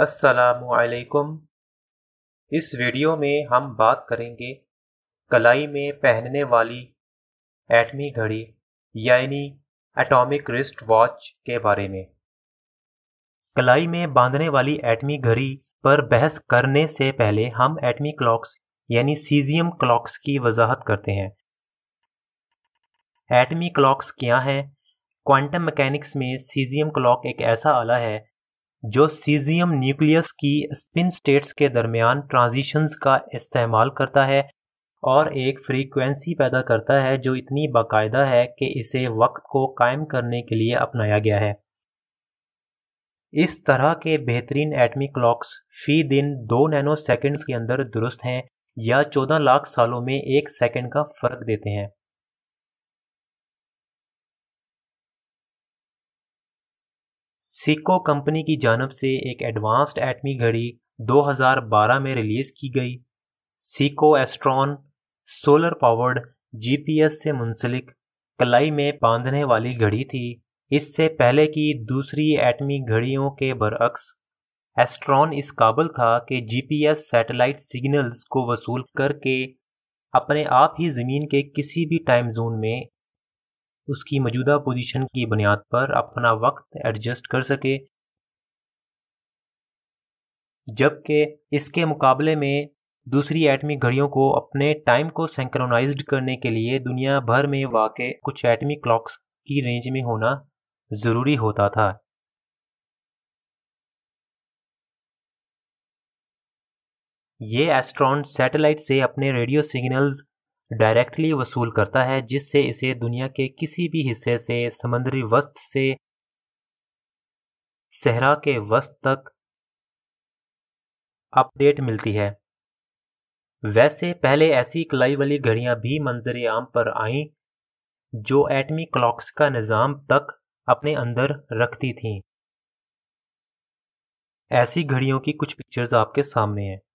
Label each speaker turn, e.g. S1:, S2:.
S1: असलकुम इस वीडियो में हम बात करेंगे कलाई में पहनने वाली एटमी घड़ी यानी एटॉमिक रिस्ट वॉच के बारे में कलाई में बांधने वाली एटमी घड़ी पर बहस करने से पहले हम एटमी क्लॉक्स यानी सीजियम क्लॉक्स की वजाहत करते हैं एटमी क्लॉक्स क्या हैं क्वांटम मैकेनिक्स में सीजियम क्लॉक एक ऐसा आला है जो सीजियम न्यूक्लियस की स्पिन स्टेट्स के दरमियान ट्रांजिशंस का इस्तेमाल करता है और एक फ्रीक्वेंसी पैदा करता है जो इतनी बाकायदा है कि इसे वक्त को कायम करने के लिए अपनाया गया है इस तरह के बेहतरीन एटमी क्लॉक्स फी दिन दो नैनो सेकेंड्स के अंदर दुरुस्त हैं या चौदह लाख सालों में एक सेकेंड का फर्क देते हैं सिको कंपनी की जानब से एक एडवांस्ड एटमी घड़ी 2012 में रिलीज़ की गई Seiko Astron solar powered GPS से मुंसलिक कलाई में बांधने वाली घड़ी थी इससे पहले की दूसरी एटमी घड़ियों के बरअक्स एस्ट्रॉन इस काबल था कि जीपीएस सैटेलाइट सिग्नल्स को वसूल करके अपने आप ही ज़मीन के किसी भी टाइम जोन में उसकी मौजूदा पोजीशन की बुनियाद पर अपना वक्त एडजस्ट कर सके जबकि इसके मुकाबले में दूसरी एटमी घड़ियों को अपने टाइम को सेंक्रोनाइज्ड करने के लिए दुनिया भर में वाक़ कुछ एटमी क्लॉक्स की रेंज में होना ज़रूरी होता था ये एस्ट्रॉन सैटेलाइट से अपने रेडियो सिग्नल्स डायरेक्टली वसूल करता है जिससे इसे दुनिया के किसी भी हिस्से से समंदरी वस्त से सहरा के वस्त तक अपडेट मिलती है वैसे पहले ऐसी कलाई वाली घड़ियां भी मंजर आम पर आईं जो एटमी क्लॉक्स का निज़ाम तक अपने अंदर रखती थीं ऐसी घड़ियों की कुछ पिक्चर्स आपके सामने हैं